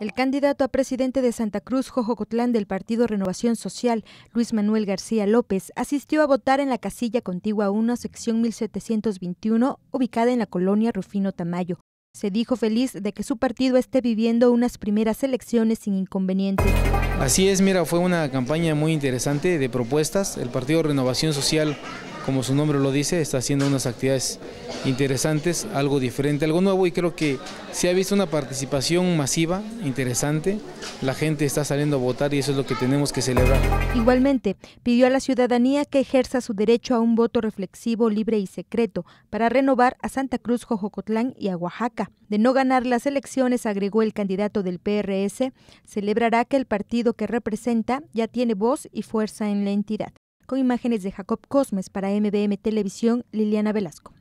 El candidato a presidente de Santa Cruz, Cotlán, del Partido Renovación Social, Luis Manuel García López, asistió a votar en la casilla contigua 1, sección 1721, ubicada en la colonia Rufino Tamayo. Se dijo feliz de que su partido esté viviendo unas primeras elecciones sin inconvenientes. Así es, mira, fue una campaña muy interesante de propuestas. El Partido Renovación Social como su nombre lo dice, está haciendo unas actividades interesantes, algo diferente, algo nuevo y creo que se ha visto una participación masiva, interesante, la gente está saliendo a votar y eso es lo que tenemos que celebrar. Igualmente, pidió a la ciudadanía que ejerza su derecho a un voto reflexivo, libre y secreto para renovar a Santa Cruz, Jojocotlán y a Oaxaca. De no ganar las elecciones, agregó el candidato del PRS, celebrará que el partido que representa ya tiene voz y fuerza en la entidad con imágenes de Jacob Cosmes para MBM Televisión, Liliana Velasco.